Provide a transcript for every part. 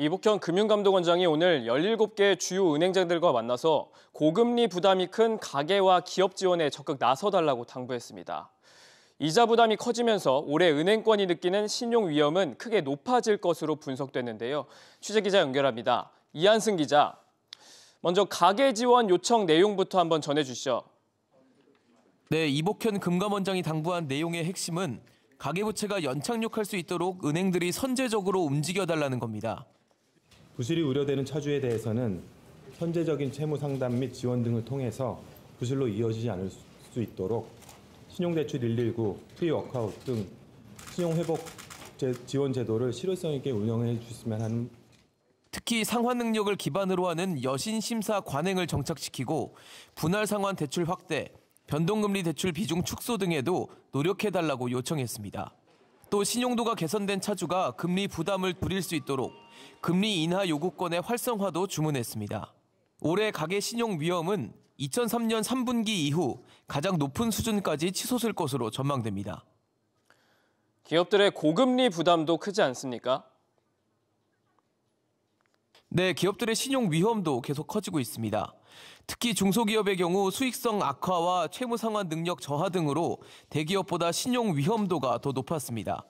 이복현 금융감독원장이 오늘 17개 주요 은행장들과 만나서 고금리 부담이 큰 가계와 기업 지원에 적극 나서달라고 당부했습니다. 이자 부담이 커지면서 올해 은행권이 느끼는 신용 위험은 크게 높아질 것으로 분석됐는데요. 취재 기자 연결합니다. 이한승 기자. 먼저 가계 지원 요청 내용부터 한번 전해 주시죠. 네, 이복현 금감원장이 당부한 내용의 핵심은 가계부채가 연착륙할 수 있도록 은행들이 선제적으로 움직여 달라는 겁니다. 부실이 우려되는 차주에 대해서는 현재적인 채무 상담 및 지원 등을 통해서 부실로 이어지지 않을 수 있도록 신용대출 119, 프리워크아웃 등 신용회복 지원 제도를 실효성 있게 운영해 주시면 하는 특히 상환 능력을 기반으로 하는 여신 심사 관행을 정착시키고 분할 상환 대출 확대, 변동금리 대출 비중 축소 등에도 노력해 달라고 요청했습니다. 또 신용도가 개선된 차주가 금리 부담을 줄일 수 있도록 금리 인하 요구권의 활성화도 주문했습니다. 올해 가계 신용 위험은 2003년 3분기 이후 가장 높은 수준까지 치솟을 것으로 전망됩니다. 기업들의 고금리 부담도 크지 않습니까? 네, 기업들의 신용 위험도 계속 커지고 있습니다. 특히 중소기업의 경우 수익성 악화와 채무 상환 능력 저하 등으로 대기업보다 신용 위험도가 더 높았습니다.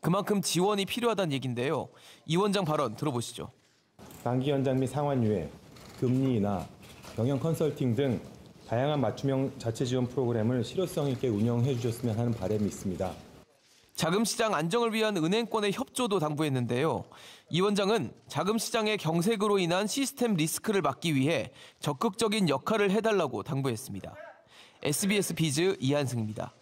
그만큼 지원이 필요하다는 얘긴데요. 이 원장 발언 들어보시죠. 단기 연장 및 상환 유예, 금리 인하, 경영 컨설팅 등 다양한 맞춤형 자체 지원 프로그램을 실효성 있게 운영해 주셨으면 하는 바람이 있습니다. 자금시장 안정을 위한 은행권의 협조도 당부했는데요. 이 원장은 자금시장의 경색으로 인한 시스템 리스크를 막기 위해 적극적인 역할을 해달라고 당부했습니다. SBS 비즈 이한승입니다.